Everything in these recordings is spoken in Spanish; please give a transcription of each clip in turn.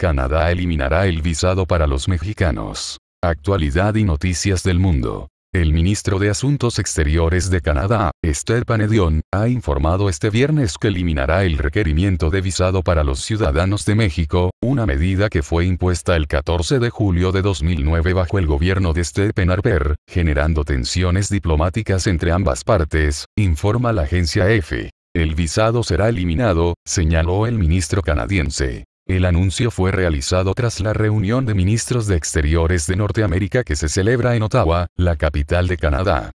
Canadá eliminará el visado para los mexicanos. Actualidad y noticias del mundo. El ministro de Asuntos Exteriores de Canadá, Esther Panedion, ha informado este viernes que eliminará el requerimiento de visado para los ciudadanos de México, una medida que fue impuesta el 14 de julio de 2009 bajo el gobierno de Stephen Harper, generando tensiones diplomáticas entre ambas partes, informa la agencia EFE. E. El visado será eliminado, señaló el ministro canadiense. El anuncio fue realizado tras la reunión de ministros de Exteriores de Norteamérica que se celebra en Ottawa, la capital de Canadá.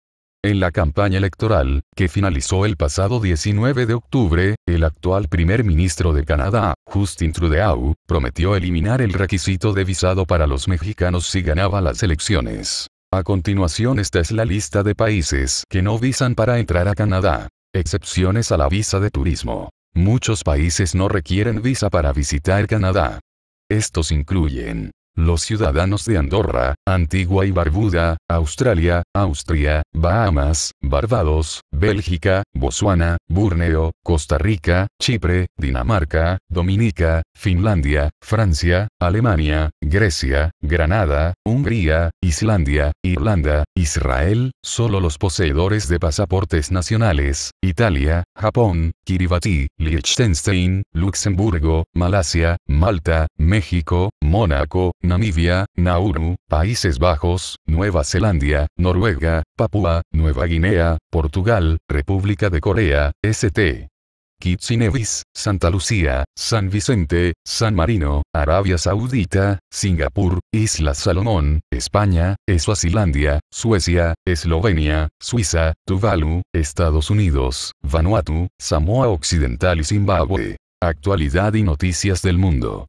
En la campaña electoral, que finalizó el pasado 19 de octubre, el actual primer ministro de Canadá, Justin Trudeau, prometió eliminar el requisito de visado para los mexicanos si ganaba las elecciones. A continuación esta es la lista de países que no visan para entrar a Canadá. Excepciones a la visa de turismo. Muchos países no requieren visa para visitar Canadá. Estos incluyen los ciudadanos de Andorra, Antigua y Barbuda, Australia, Austria, Bahamas, Barbados, Bélgica, Botswana, Burneo, Costa Rica, Chipre, Dinamarca, Dominica, Finlandia, Francia, Alemania, Grecia, Granada, Hungría, Islandia, Irlanda, Israel, solo los poseedores de pasaportes nacionales, Italia, Japón, Kiribati, Liechtenstein, Luxemburgo, Malasia, Malta, México, Mónaco, Namibia, Nauru, Países Bajos, Nueva Zelanda, Noruega, Papúa, Nueva Guinea, Portugal, República de Corea, St. Kitts Santa Lucía, San Vicente, San Marino, Arabia Saudita, Singapur, Islas Salomón, España, Eswazilandia, Suecia, Eslovenia, Suiza, Tuvalu, Estados Unidos, Vanuatu, Samoa Occidental y Zimbabue. Actualidad y noticias del mundo.